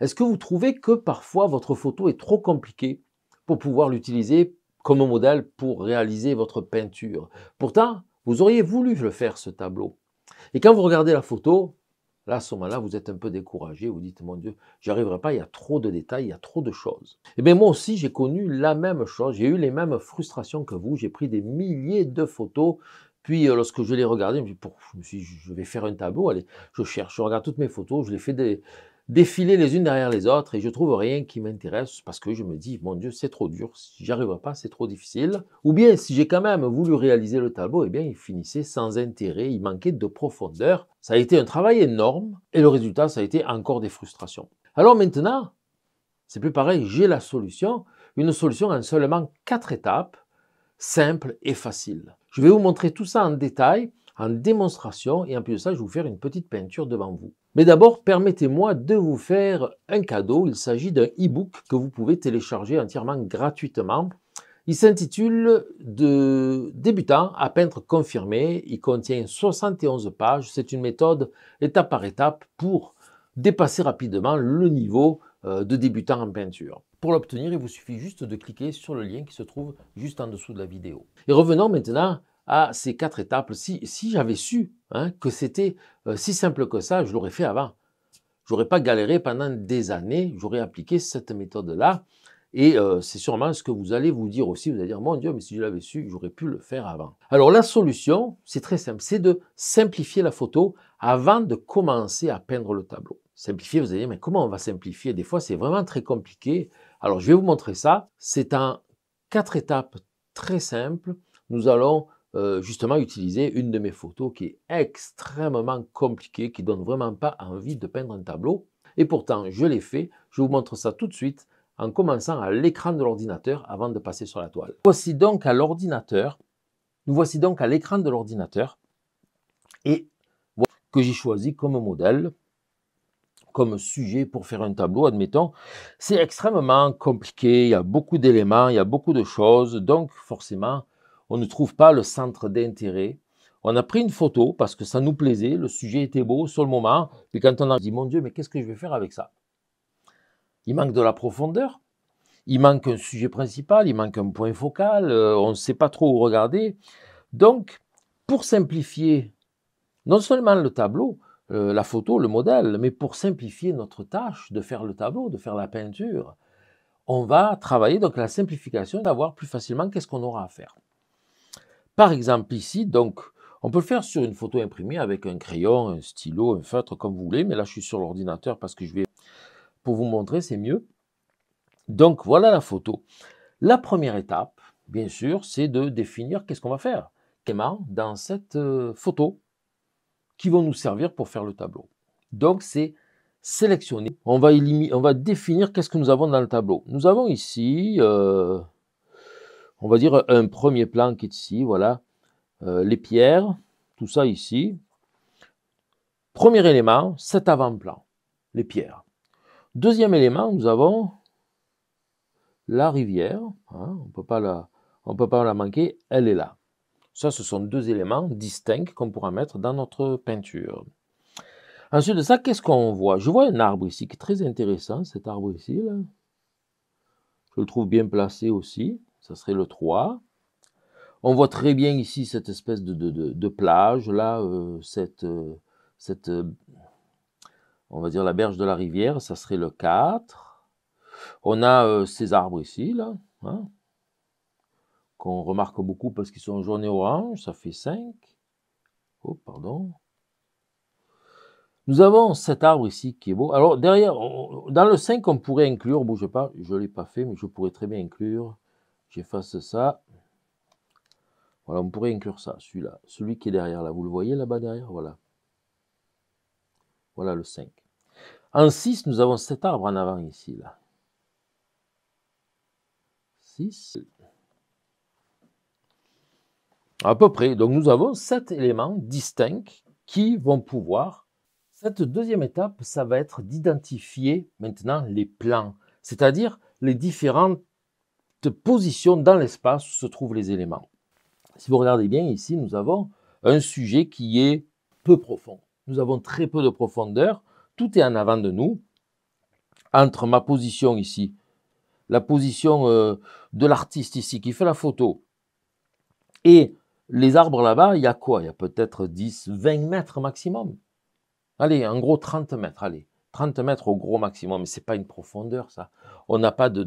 Est-ce que vous trouvez que parfois votre photo est trop compliquée pour pouvoir l'utiliser comme modèle pour réaliser votre peinture Pourtant, vous auriez voulu le faire ce tableau. Et quand vous regardez la photo, là, à ce moment-là, vous êtes un peu découragé, vous dites, mon Dieu, n'y arriverai pas, il y a trop de détails, il y a trop de choses. Et eh bien, moi aussi, j'ai connu la même chose, j'ai eu les mêmes frustrations que vous, j'ai pris des milliers de photos, puis euh, lorsque je les regardais, je me suis dit, je vais faire un tableau, allez, je cherche, je regarde toutes mes photos, je les fais des, défiler les unes derrière les autres et je trouve rien qui m'intéresse parce que je me dis, mon Dieu, c'est trop dur, si j'y arriverai pas, c'est trop difficile. Ou bien, si j'ai quand même voulu réaliser le tableau, eh bien, il finissait sans intérêt, il manquait de profondeur. Ça a été un travail énorme et le résultat, ça a été encore des frustrations. Alors maintenant, c'est plus pareil, j'ai la solution, une solution en seulement quatre étapes, simple et facile. Je vais vous montrer tout ça en détail, en démonstration et en plus de ça, je vais vous faire une petite peinture devant vous. Mais d'abord, permettez-moi de vous faire un cadeau. Il s'agit d'un e-book que vous pouvez télécharger entièrement gratuitement. Il s'intitule De débutant à peintre confirmé. Il contient 71 pages. C'est une méthode étape par étape pour dépasser rapidement le niveau euh, de débutant en peinture. Pour l'obtenir, il vous suffit juste de cliquer sur le lien qui se trouve juste en dessous de la vidéo. Et revenons maintenant à ces quatre étapes. Si, j'avais su hein, que c'était euh, si simple que ça, je l'aurais fait avant. J'aurais pas galéré pendant des années, j'aurais appliqué cette méthode-là. Et euh, c'est sûrement ce que vous allez vous dire aussi. Vous allez dire, mon Dieu, mais si je l'avais su, j'aurais pu le faire avant. Alors la solution, c'est très simple, c'est de simplifier la photo avant de commencer à peindre le tableau. Simplifier, vous allez dire, mais comment on va simplifier Des fois, c'est vraiment très compliqué. Alors je vais vous montrer ça. C'est en quatre étapes très simples. Nous allons euh, justement utiliser une de mes photos qui est extrêmement compliquée, qui donne vraiment pas envie de peindre un tableau. Et pourtant, je l'ai fait. Je vous montre ça tout de suite en commençant à l'écran de l'ordinateur avant de passer sur la toile. Voici donc à l'ordinateur. Nous voici donc à l'écran de l'ordinateur et voilà que j'ai choisi comme modèle, comme sujet pour faire un tableau, admettons. C'est extrêmement compliqué, il y a beaucoup d'éléments, il y a beaucoup de choses, donc forcément, on ne trouve pas le centre d'intérêt. On a pris une photo parce que ça nous plaisait, le sujet était beau sur le moment, puis quand on a dit, mon Dieu, mais qu'est-ce que je vais faire avec ça Il manque de la profondeur, il manque un sujet principal, il manque un point focal, euh, on ne sait pas trop où regarder. Donc, pour simplifier non seulement le tableau, euh, la photo, le modèle, mais pour simplifier notre tâche de faire le tableau, de faire la peinture, on va travailler donc la simplification, d'avoir plus facilement qu'est-ce qu'on aura à faire. Par exemple ici, donc, on peut le faire sur une photo imprimée avec un crayon, un stylo, un feutre, comme vous voulez. Mais là, je suis sur l'ordinateur parce que je vais... Pour vous montrer, c'est mieux. Donc, voilà la photo. La première étape, bien sûr, c'est de définir qu'est-ce qu'on va faire dans cette euh, photo qui vont nous servir pour faire le tableau. Donc, c'est sélectionner. On va, on va définir qu'est-ce que nous avons dans le tableau. Nous avons ici... Euh, on va dire, un premier plan qui est ici, voilà, euh, les pierres, tout ça ici. Premier élément, cet avant-plan, les pierres. Deuxième élément, nous avons la rivière, hein, on ne peut pas la manquer, elle est là. Ça, ce sont deux éléments distincts qu'on pourra mettre dans notre peinture. Ensuite de ça, qu'est-ce qu'on voit Je vois un arbre ici qui est très intéressant, cet arbre ici. Je le trouve bien placé aussi ça serait le 3. On voit très bien ici cette espèce de, plage, là, euh, cette, euh, cette euh, on va dire la berge de la rivière, ça serait le 4. On a ces arbres ici, là, hein, qu'on remarque beaucoup parce qu'ils sont jaunes et orange, ça fait 5. Oh, pardon. Nous avons cet arbre ici qui est beau. Alors derrière, dans le 5, on pourrait inclure, pas, je ne l'ai pas fait, mais je pourrais très bien inclure J'efface ça. Voilà, on pourrait inclure ça, celui-là. Celui qui est derrière, là. Vous le voyez là-bas derrière Voilà. Voilà le 5. En 6, nous avons sept arbres en avant ici, là. 6. À peu près. Donc nous avons sept éléments distincts qui vont pouvoir. Cette deuxième étape, ça va être d'identifier maintenant les plans, c'est-à-dire les différentes position dans l'espace où se trouvent les éléments. Si vous regardez bien ici, nous avons un sujet qui est peu profond. Nous avons très peu de profondeur. Tout est en avant de nous. Entre ma position ici, la position euh, de l'artiste ici qui fait la photo, et les arbres là-bas, il y a quoi Il y a peut-être 10, 20 mètres maximum. Allez, en gros 30 mètres, allez. 30 mètres au gros maximum, mais ce n'est pas une profondeur, ça. On n'a pas de,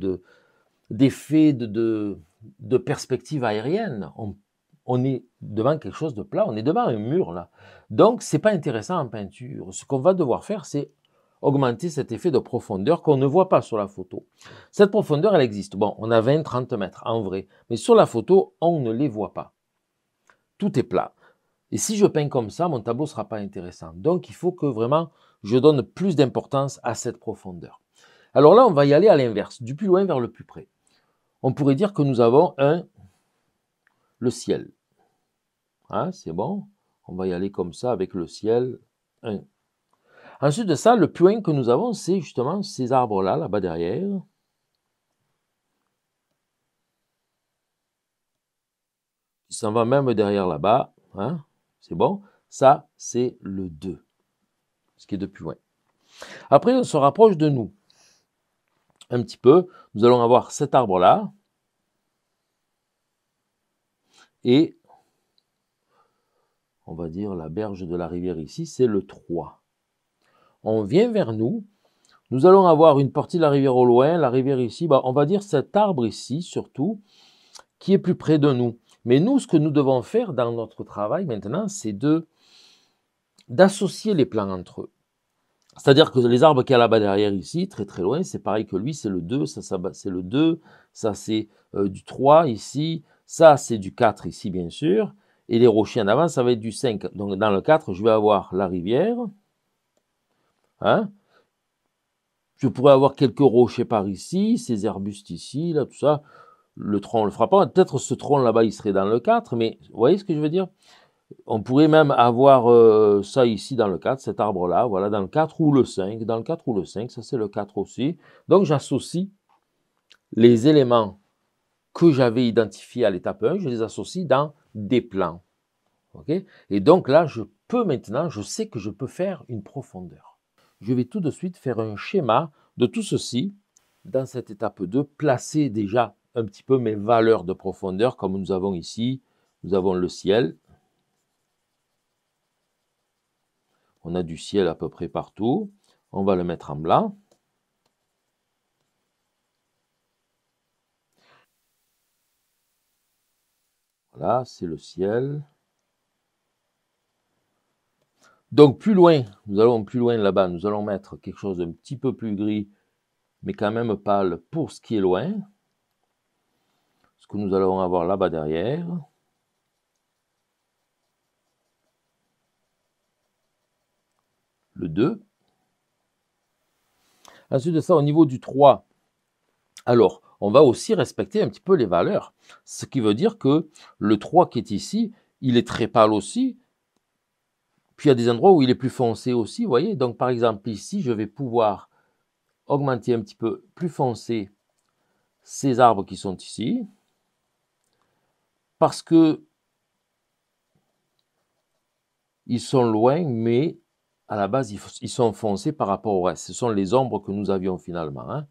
d'effet de, de, perspective aérienne. On, est devant quelque chose de plat, on est devant un mur là. Donc c'est pas intéressant en peinture. Ce qu'on va devoir faire, c'est augmenter cet effet de profondeur qu'on ne voit pas sur la photo. Cette profondeur, elle existe. Bon, on a 20-30 mètres en vrai, mais sur la photo, on ne les voit pas. Tout est plat. Et si je peins comme ça, mon tableau ne sera pas intéressant. Donc il faut que vraiment je donne plus d'importance à cette profondeur. Alors là, on va y aller à l'inverse, du plus loin vers le plus près on pourrait dire que nous avons un, le ciel. Ah, c'est bon, on va y aller comme ça avec le ciel, un. Ensuite de ça, le point que nous avons, c'est justement ces arbres-là, là-bas derrière. Qui s'en va même derrière là-bas. Hein, c'est bon. Ça, c'est le 2, ce qui est de plus loin. Après, on se rapproche de nous un petit peu, nous allons avoir cet arbre-là. Et on va dire la berge de la rivière ici, c'est le 3. On vient vers nous. Nous allons avoir une partie de la rivière au loin, la rivière ici. Bah, on va dire cet arbre ici, surtout, qui est plus près de nous. Mais nous, ce que nous devons faire dans notre travail maintenant, c'est de d'associer les plans entre eux. C'est-à-dire que les arbres qu'il y a là-bas derrière ici, très très loin, c'est pareil que lui, c'est le 2, ça, c'est le 2, ça c'est du 3 ici, ça c'est du 4 ici bien sûr, et les rochers en avant, ça va être du 5. Donc dans le 4, je vais avoir la rivière, hein je pourrais avoir quelques rochers par ici, ces arbustes ici, là, tout ça, le tronc, le frappant, peut-être ce tronc là-bas, il serait dans le 4, mais vous voyez ce que je veux dire on pourrait même avoir euh, ça ici dans le 4, cet arbre-là, voilà, dans le 4 ou le 5, dans le 4 ou le 5, ça c'est le 4 aussi. Donc j'associe les éléments que j'avais identifiés à l'étape 1, je les associe dans des plans. Et donc là, je peux maintenant, je sais que je peux faire une profondeur. Je vais tout de suite faire un schéma de tout ceci dans cette étape 2, placer déjà un petit peu mes valeurs de profondeur comme nous avons ici. Nous avons le ciel, On a du ciel à peu près partout. On va le mettre en blanc. Voilà, c'est le ciel. Donc plus loin, nous allons plus loin là-bas, nous allons mettre quelque chose d'un petit peu plus gris, mais quand même pâle pour ce qui est loin. Ce que nous allons avoir là-bas derrière. le 2. Ensuite de ça, au niveau du 3, alors on va aussi respecter un petit peu les valeurs. Ce qui veut dire que le 3 qui est ici, il est très pâle aussi. Puis il y a des endroits où il est plus foncé aussi, vous voyez. Donc par exemple ici, je vais pouvoir augmenter un petit peu plus foncé ces arbres qui sont ici. Parce que ils sont loin, mais à la base, ils, sont foncés par rapport au reste. Ce sont les ombres que nous avions finalement. Hein.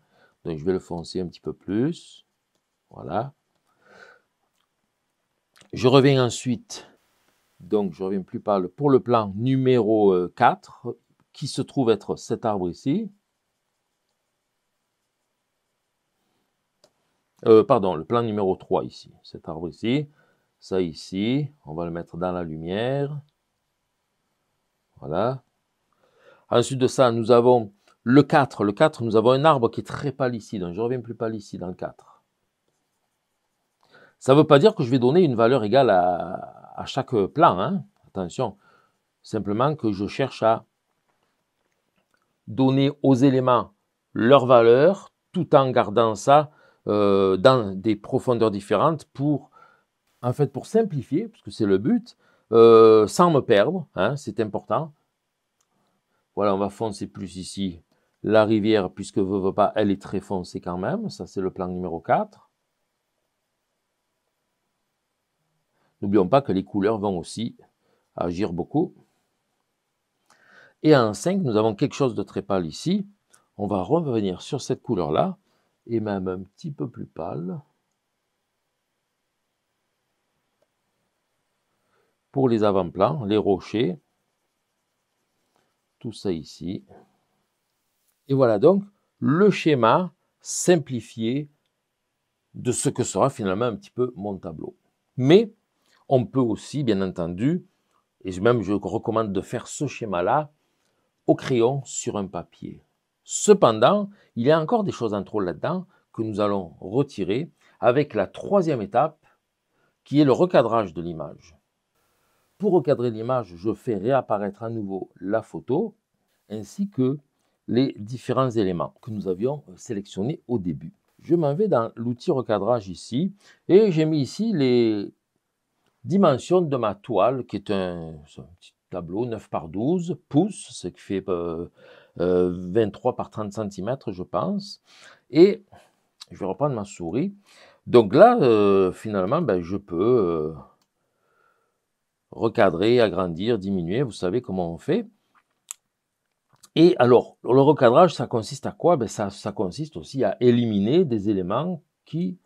Donc, je vais le foncer un petit peu plus. Voilà. Je reviens ensuite, donc je reviens plus pâle, pour le plan numéro 4, euh, qui se trouve être cet arbre ici. Euh, pardon, le plan numéro 3 ici, cet arbre ici, ça ici, on va le mettre dans la lumière. Voilà. Ensuite de ça, nous avons le 4. Le 4, nous avons un arbre qui est très pâle ici. Donc je ne reviens plus pâle ici dans le 4. Ça ne veut pas dire que je vais donner une valeur égale à, chaque plan. Hein. Attention. Simplement que je cherche à donner aux éléments leur valeur tout en gardant ça euh, dans des profondeurs différentes pour, en fait, pour simplifier, parce que c'est le but, euh, sans me perdre, hein, c'est important, voilà, on va foncer plus ici. La rivière, puisque veut, pas, elle est très foncée quand même. Ça, c'est le plan numéro 4. N'oublions pas que les couleurs vont aussi agir beaucoup. Et en 5, nous avons quelque chose de très pâle ici. On va revenir sur cette couleur-là, et même un petit peu plus pâle. Pour les avant-plans, les rochers, ça ici. Et voilà donc le schéma simplifié de ce que sera finalement un petit peu mon tableau. Mais on peut aussi, bien entendu, et même je recommande de faire ce schéma-là au crayon sur un papier. Cependant, il y a encore des choses en trop là-dedans que nous allons retirer avec la troisième étape qui est le recadrage de l'image. Pour recadrer l'image, je fais réapparaître à nouveau la photo ainsi que les différents éléments que nous avions euh, sélectionnés au début. Je m'en vais dans l'outil recadrage ici et j'ai mis ici les dimensions de ma toile qui est un, petit tableau 9 par 12 pouces, ce qui fait 23 euh, euh, par 30 cm je pense. Et je vais reprendre ma souris. Donc là, finalement, ben, je peux recadrer, agrandir, diminuer, vous savez comment on fait. Et alors, le recadrage, ça consiste à quoi ben ça, ça consiste aussi à éliminer des éléments qui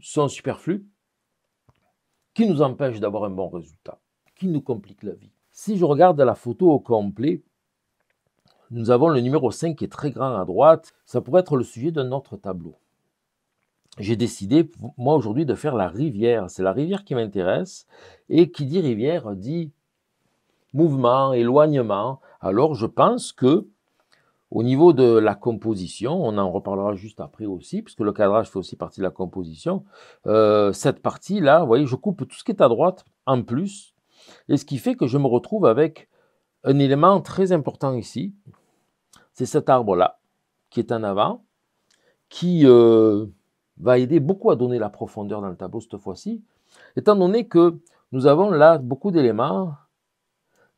sont superflus, qui nous empêchent d'avoir un bon résultat, qui nous compliquent la vie. Si je regarde la photo au complet, nous avons le numéro 5 qui est très grand à droite. Ça pourrait être le sujet d'un autre tableau j'ai décidé, moi aujourd'hui, de faire la rivière. C'est la rivière qui m'intéresse. Et qui dit rivière dit mouvement, éloignement. Alors je pense que au niveau de la composition, on en reparlera juste après aussi, puisque le cadrage fait aussi partie de la composition. Euh, cette partie-là, vous voyez, je coupe tout ce qui est à droite en plus, et ce qui fait que je me retrouve avec un élément très important ici, c'est cet arbre-là, qui est en avant, qui euh, va aider beaucoup à donner la profondeur dans le tableau cette fois-ci, étant donné que nous avons là beaucoup d'éléments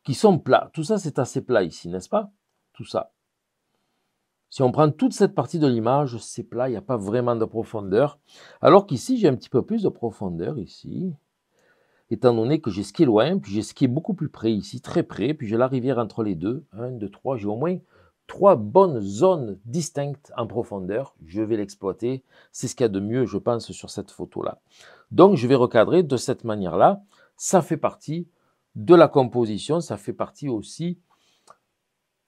qui sont plats. Tout ça, c'est assez plat ici, n'est-ce pas Tout ça. Si on prend toute cette partie de l'image, c'est plat, il n'y a pas vraiment de profondeur. Alors qu'ici, j'ai un petit peu plus de profondeur ici, étant donné que j'ai skié loin, puis j'ai skié beaucoup plus près ici, très près, puis j'ai la rivière entre les deux. 1, 2, 3, j'ai au moins trois bonnes zones distinctes en profondeur. Je vais l'exploiter. C'est ce qu'il y a de mieux, je pense, sur cette photo-là. Donc, je vais recadrer de cette manière-là. Ça fait partie de la composition, ça fait partie aussi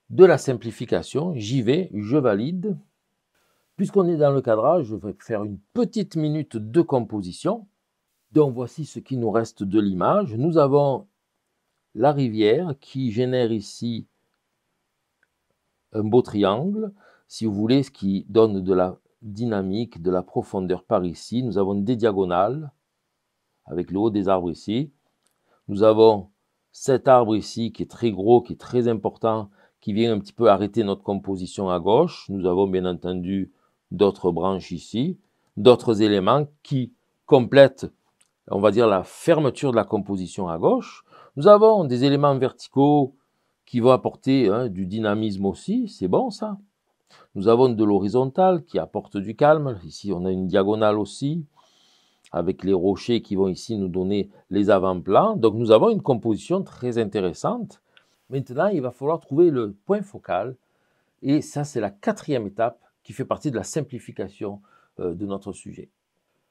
de la simplification. J'y vais, je valide. Puisqu'on est dans le cadrage, je vais faire une petite minute de composition. Donc voici ce qui nous reste de l'image. Nous avons la rivière qui génère ici un beau triangle, si vous voulez, ce qui donne de la dynamique, de la profondeur par ici. Nous avons des diagonales avec le haut des arbres ici. Nous avons cet arbre ici qui est très gros, qui est très important, qui vient un petit peu arrêter notre composition à gauche. Nous avons bien entendu d'autres branches ici, d'autres éléments qui complètent, on va dire, la fermeture de la composition à gauche. Nous avons des éléments verticaux qui vont apporter hein, du dynamisme aussi, c'est bon ça. Nous avons de l'horizontal qui apporte du calme. Ici, on a une diagonale aussi, avec les rochers qui vont ici nous donner les avant-plans. Donc, nous avons une composition très intéressante. Maintenant, il va falloir trouver le point focal. Et ça, c'est la quatrième étape qui fait partie de la simplification euh, de notre sujet.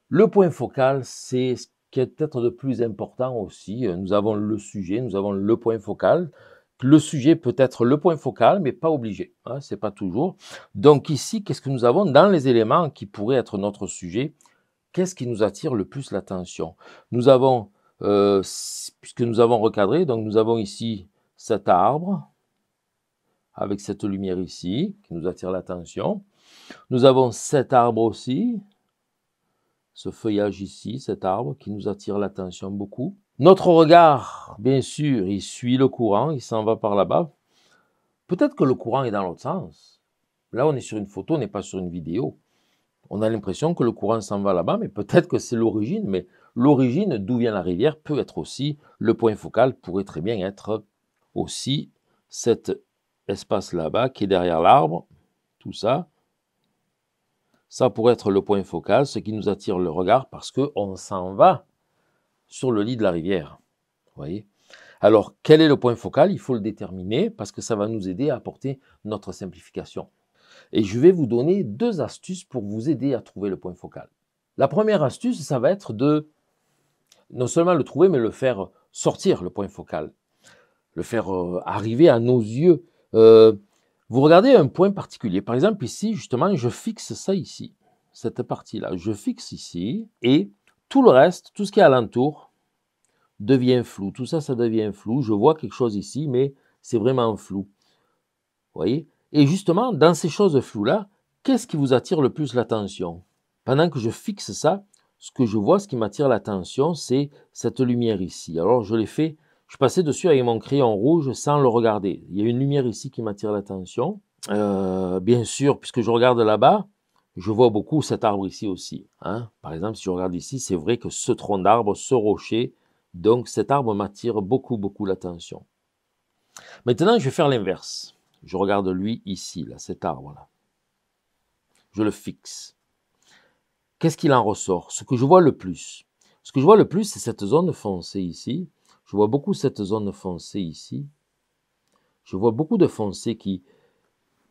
Le point focal, c'est ce qui est peut-être de plus important aussi. Nous avons le sujet, nous avons le point focal le sujet peut être le point focal, mais pas obligé. Hein, c'est pas toujours. Donc ici, qu'est-ce que nous avons dans les éléments qui pourraient être notre sujet Qu'est-ce qui nous attire le plus l'attention Nous avons, euh, puisque nous avons recadré, donc nous avons ici cet arbre avec cette lumière ici qui nous attire l'attention. Nous avons cet arbre aussi ce feuillage ici, cet arbre qui nous attire l'attention beaucoup. Notre regard, bien sûr, il suit le courant, il s'en va par là-bas. Peut-être que le courant est dans l'autre sens. Là, on est sur une photo, on n'est pas sur une vidéo. On a l'impression que le courant s'en va là-bas, mais peut-être que c'est l'origine. Mais l'origine, d'où vient la rivière, peut être aussi le point focal, pourrait très bien être aussi cet espace là-bas qui est derrière l'arbre, tout ça, ça pourrait être le point focal, ce qui nous attire le regard parce qu'on s'en va sur le lit de la rivière. Vous voyez Alors, quel est le point focal Il faut le déterminer parce que ça va nous aider à apporter notre simplification. Et je vais vous donner deux astuces pour vous aider à trouver le point focal. La première astuce, ça va être de non seulement le trouver, mais le faire sortir, le point focal. Le faire euh, arriver à nos yeux. Euh, vous regardez un point particulier. Par exemple, ici, justement, je fixe ça ici, cette partie-là. Je fixe ici et tout le reste, tout ce qui est alentour, devient flou. Tout ça, ça devient flou. Je vois quelque chose ici, mais c'est vraiment flou. Vous voyez Et justement, dans ces choses floues-là, qu'est-ce qui vous attire le plus l'attention Pendant que je fixe ça, ce que je vois, ce qui m'attire l'attention, c'est cette lumière ici. Alors, je l'ai fait je passais dessus avec mon crayon rouge sans le regarder. Il y a une lumière ici qui m'attire l'attention. Euh, bien sûr, puisque je regarde là-bas, je vois beaucoup cet arbre ici aussi. Hein. Par exemple, si je regarde ici, c'est vrai que ce tronc d'arbre, ce rocher, donc cet arbre m'attire beaucoup, beaucoup l'attention. Maintenant, je vais faire l'inverse. Je regarde lui ici, là, cet arbre-là. Je le fixe. Qu'est-ce qu'il en ressort Ce que je vois le plus. Ce que je vois le plus, c'est cette zone foncée ici, je vois beaucoup cette zone foncée ici. Je vois beaucoup de foncés qui,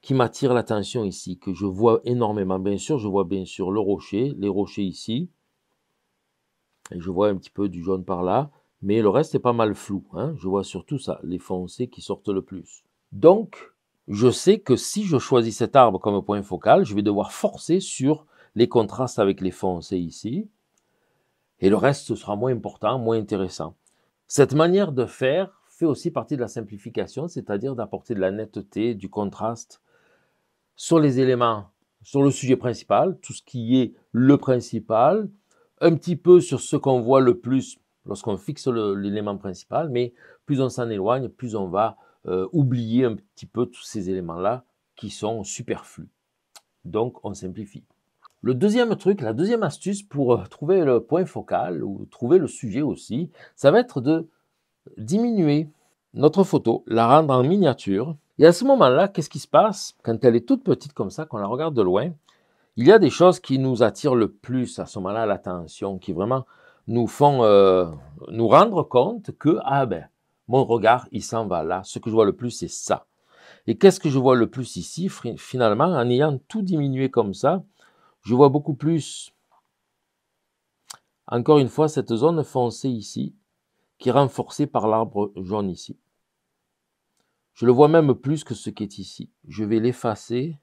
qui m'attirent l'attention ici, que je vois énormément. Bien sûr, je vois bien sûr le rocher, les rochers ici. Et je vois un petit peu du jaune par là. Mais le reste est pas mal flou. Hein. Je vois surtout ça, les foncés qui sortent le plus. Donc, je sais que si je choisis cet arbre comme point focal, je vais devoir forcer sur les contrastes avec les foncés ici. Et le reste sera moins important, moins intéressant. Cette manière de faire fait aussi partie de la simplification, c'est-à-dire d'apporter de la netteté, du contraste sur les éléments, sur le sujet principal, tout ce qui est le principal, un petit peu sur ce qu'on voit le plus lorsqu'on fixe l'élément principal, mais plus on s'en éloigne, plus on va euh, oublier un petit peu tous ces éléments-là qui sont superflus. Donc on simplifie. Le deuxième truc, la deuxième astuce pour euh, trouver le point focal ou trouver le sujet aussi, ça va être de diminuer notre photo, la rendre en miniature. Et à ce moment-là, qu'est-ce qui se passe quand elle est toute petite comme ça, qu'on la regarde de loin Il y a des choses qui nous attirent le plus à ce moment-là l'attention, qui vraiment nous font euh, nous rendre compte que ah ben mon regard il s'en va là. Ce que je vois le plus c'est ça. Et qu'est-ce que je vois le plus ici Finalement, en ayant tout diminué comme ça, je vois beaucoup plus, encore une fois, cette zone foncée ici, qui est renforcée par l'arbre jaune ici. Je le vois même plus que ce qui est ici. Je vais l'effacer.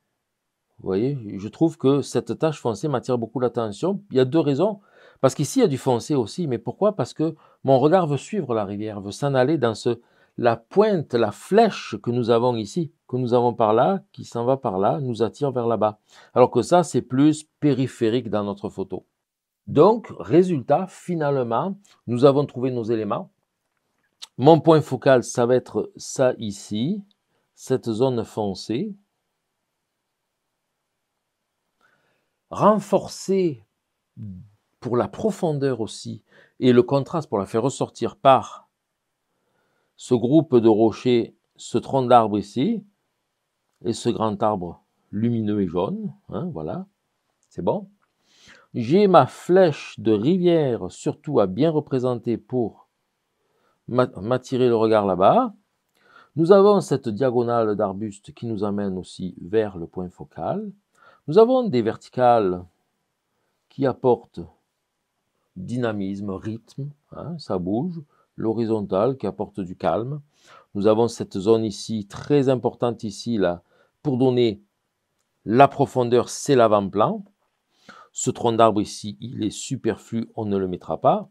Vous voyez, je trouve que cette tache foncée m'attire beaucoup l'attention. Il y a deux raisons. Parce qu'ici, il y a du foncé aussi. Mais pourquoi Parce que mon regard veut suivre la rivière, veut s'en aller dans ce, la pointe, la flèche que nous avons ici que nous avons par là, qui s'en va par là, nous attire vers là-bas. Alors que ça, c'est plus périphérique dans notre photo. Donc, résultat, finalement, nous avons trouvé nos éléments. Mon point focal, ça va être ça ici, cette zone foncée. Renforcée pour la profondeur aussi et le contraste pour la faire ressortir par ce groupe de rochers, ce tronc d'arbre ici, et ce grand arbre lumineux et jaune. Hein, voilà, c'est bon. J'ai ma flèche de rivière, surtout à bien représenter pour m'attirer le regard là-bas. Nous avons cette diagonale d'arbustes qui nous amène aussi vers le point focal. Nous avons des verticales qui apportent dynamisme, rythme, hein, ça bouge. L'horizontale qui apporte du calme. Nous avons cette zone ici, très importante ici, là, pour donner la profondeur, c'est l'avant-plan. Ce tronc d'arbre ici, il est superflu, on ne le mettra pas.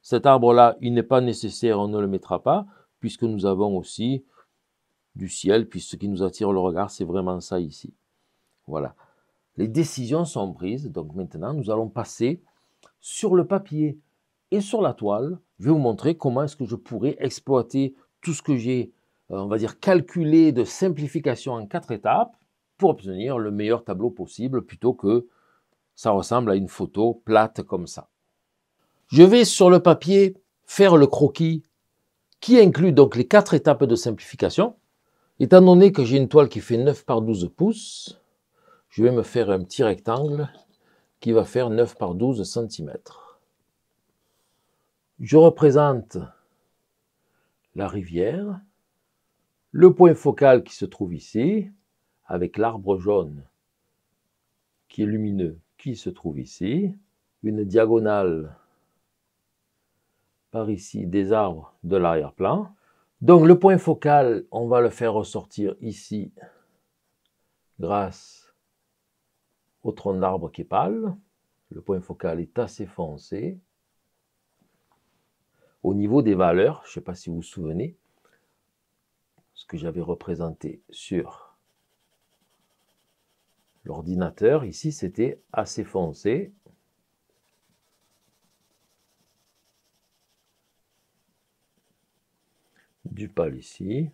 Cet arbre-là, il n'est pas nécessaire, on ne le mettra pas, puisque nous avons aussi du ciel, puisque ce qui nous attire le regard, c'est vraiment ça ici. Voilà. Les décisions sont prises, donc maintenant, nous allons passer sur le papier et sur la toile. Je vais vous montrer comment est-ce que je pourrais exploiter tout ce que j'ai euh, on va dire, calculer de simplification en quatre étapes pour obtenir le meilleur tableau possible plutôt que ça ressemble à une photo plate comme ça. Je vais sur le papier faire le croquis qui inclut donc les quatre étapes de simplification. Étant donné que j'ai une toile qui fait 9 par 12 pouces, je vais me faire un petit rectangle qui va faire 9 par 12 cm. Je représente la rivière, le point focal qui se trouve ici, avec l'arbre jaune qui est lumineux, qui se trouve ici, une diagonale par ici des arbres de l'arrière-plan. Donc le point focal, on va le faire ressortir ici grâce au tronc d'arbre qui est pâle. Le point focal est assez foncé. Au niveau des valeurs, je ne sais pas si vous vous souvenez, que j'avais représenté sur l'ordinateur, ici, c'était assez foncé. Du pal ici.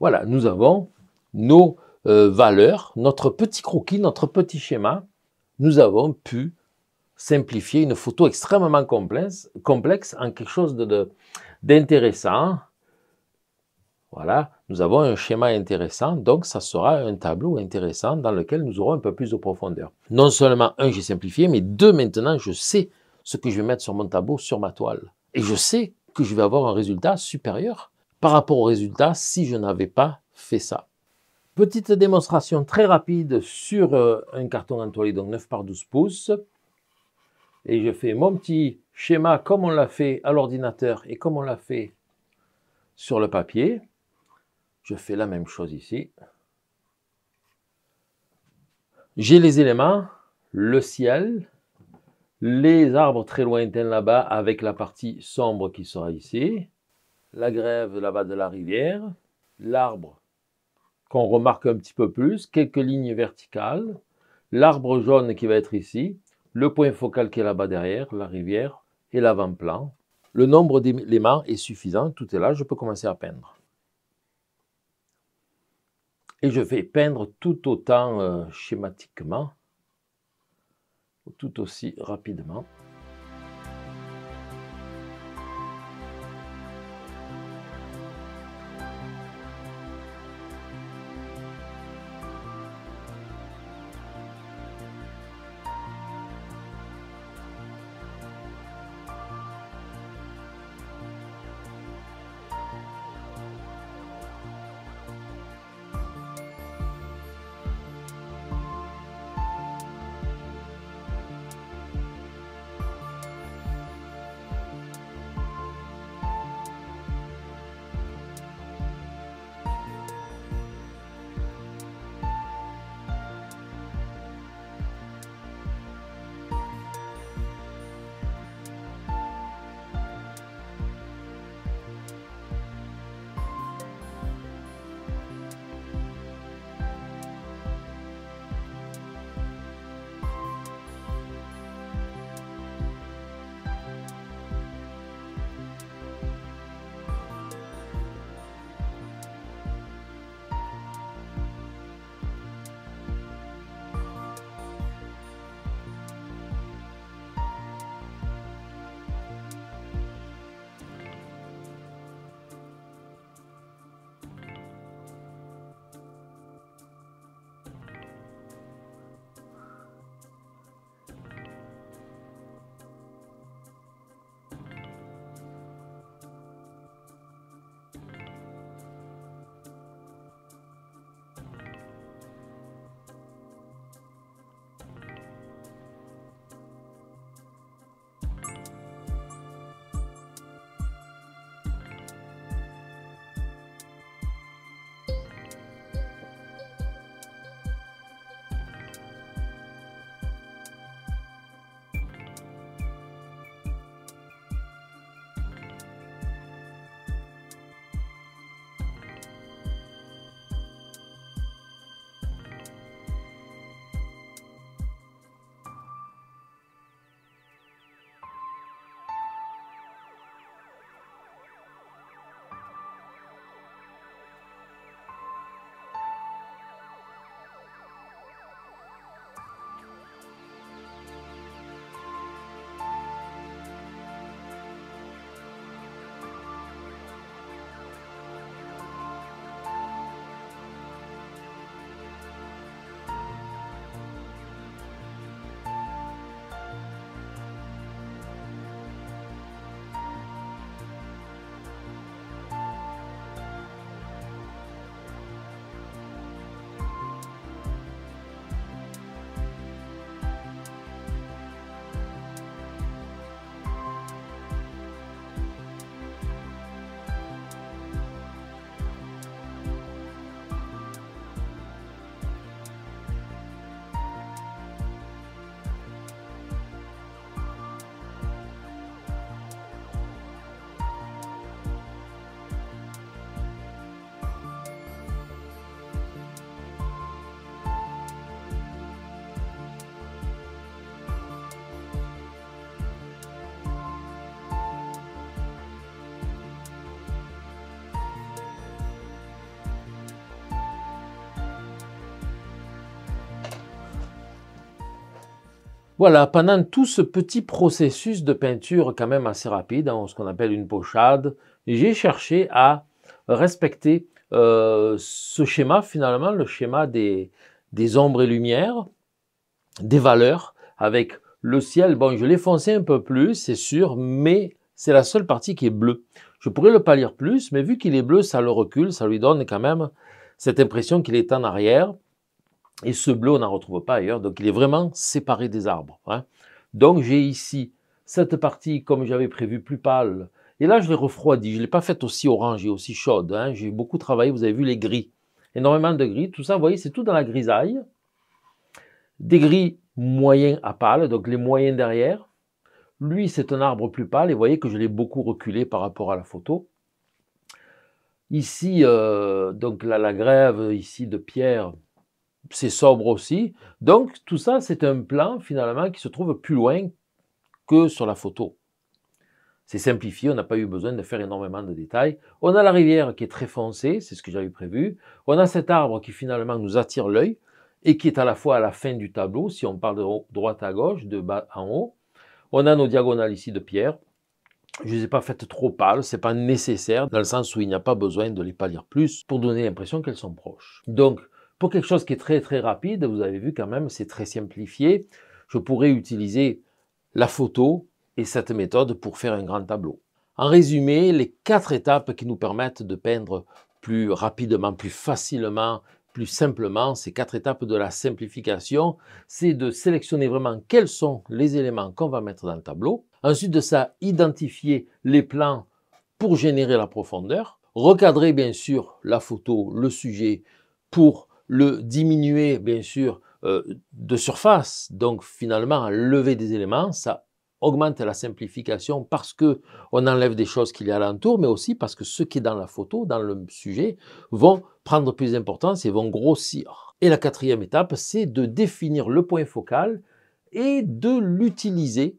Voilà, nous avons nos euh, valeurs, notre petit croquis, notre petit schéma. Nous avons pu simplifier une photo extrêmement complexe, complexe en quelque chose d'intéressant. De, voilà, nous avons un schéma intéressant, donc ça sera un tableau intéressant dans lequel nous aurons un peu plus de profondeur. Non seulement, un, j'ai simplifié, mais deux, maintenant, je sais ce que je vais mettre sur mon tableau, sur ma toile. Et je sais que je vais avoir un résultat supérieur par rapport au résultat si je n'avais pas fait ça. Petite démonstration très rapide sur euh, un carton entoilé, donc 9 par 12 pouces. Et je fais mon petit schéma comme on l'a fait à l'ordinateur et comme on l'a fait sur le papier. Je fais la même chose ici. J'ai les éléments, le ciel, les arbres très lointains là-bas avec la partie sombre qui sera ici, la grève là-bas de la rivière, l'arbre qu'on remarque un petit peu plus, quelques lignes verticales, l'arbre jaune qui va être ici, le point focal qui est là-bas derrière, la rivière et l'avant-plan. Le nombre d'éléments est suffisant, tout est là, je peux commencer à peindre. Et je vais peindre tout autant euh, schématiquement, tout aussi rapidement. Voilà, pendant tout ce petit processus de peinture quand même assez rapide, en hein, ce qu'on appelle une pochade, j'ai cherché à respecter euh, ce schéma finalement, le schéma des, des ombres et lumières, des valeurs, avec le ciel, bon je l'ai foncé un peu plus, c'est sûr, mais c'est la seule partie qui est bleue. Je pourrais le pâlir plus, mais vu qu'il est bleu, ça le recule, ça lui donne quand même cette impression qu'il est en arrière. Et ce bleu, on n'en retrouve pas ailleurs, donc il est vraiment séparé des arbres. Hein. Donc j'ai ici cette partie, comme j'avais prévu, plus pâle. Et là, je l'ai refroidie, je ne l'ai pas faite aussi orange et aussi chaude. Hein. J'ai beaucoup travaillé, vous avez vu les gris, énormément de gris. Tout ça, vous voyez, c'est tout dans la grisaille. Des gris moyens à pâles. donc les moyens derrière. Lui, c'est un arbre plus pâle, et vous voyez que je l'ai beaucoup reculé par rapport à la photo. Ici, euh, donc la, la grève, ici de pierre, c'est sobre aussi. Donc tout ça, c'est un plan finalement qui se trouve plus loin que sur la photo. C'est simplifié, on n'a pas eu besoin de faire énormément de détails. On a la rivière qui est très foncée, c'est ce que j'avais prévu. On a cet arbre qui finalement nous attire l'œil et qui est à la fois à la fin du tableau, si on parle de droite à gauche, de bas en haut. On a nos diagonales ici de pierre. Je ne les ai pas faites trop pâles, c'est pas nécessaire, dans le sens où il n'y a pas besoin de les pâlir plus pour donner l'impression qu'elles sont proches. Donc, pour quelque chose qui est très très rapide, vous avez vu quand même, c'est très simplifié. Je pourrais utiliser la photo et cette méthode pour faire un grand tableau. En résumé, les quatre étapes qui nous permettent de peindre plus rapidement, plus facilement, plus simplement, ces quatre étapes de la simplification, c'est de sélectionner vraiment quels sont les éléments qu'on va mettre dans le tableau. Ensuite de ça, identifier les plans pour générer la profondeur. Recadrer bien sûr la photo, le sujet pour le diminuer, bien sûr, euh, de surface, donc finalement lever des éléments, ça augmente la simplification parce que on enlève des choses qu'il y a alentour, mais aussi parce que ce qui est dans la photo, dans le sujet, vont prendre plus d'importance et vont grossir. Et la quatrième étape, c'est de définir le point focal et de l'utiliser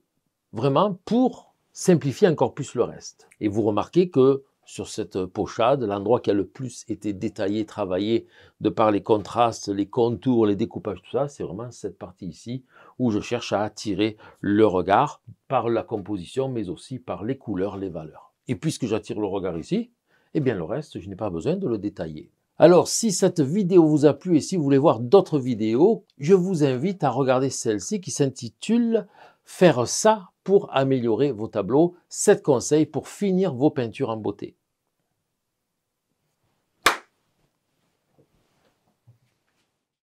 vraiment pour simplifier encore plus le reste. Et vous remarquez que sur cette euh, pochade, l'endroit qui a le plus été détaillé, travaillé de par les contrastes, les contours, les découpages, tout ça, c'est vraiment cette partie ici où je cherche à attirer le regard par la composition, mais aussi par les couleurs, les valeurs. Et puisque j'attire le regard ici, eh bien le reste, je n'ai pas besoin de le détailler. Alors, si cette vidéo vous a plu et si vous voulez voir d'autres vidéos, je vous invite à regarder celle-ci qui s'intitule « Faire ça pour améliorer vos tableaux, 7 conseils pour finir vos peintures en beauté ».